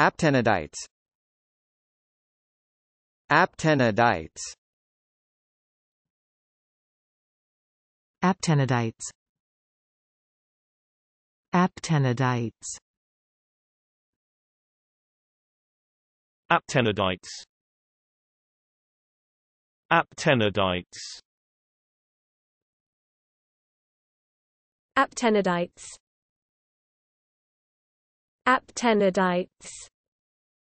Aptenodites. Aptenodites. Aptenodites. Aptenodites. Aptenodites. Aptenodites. Aptenodites. Aptenodites.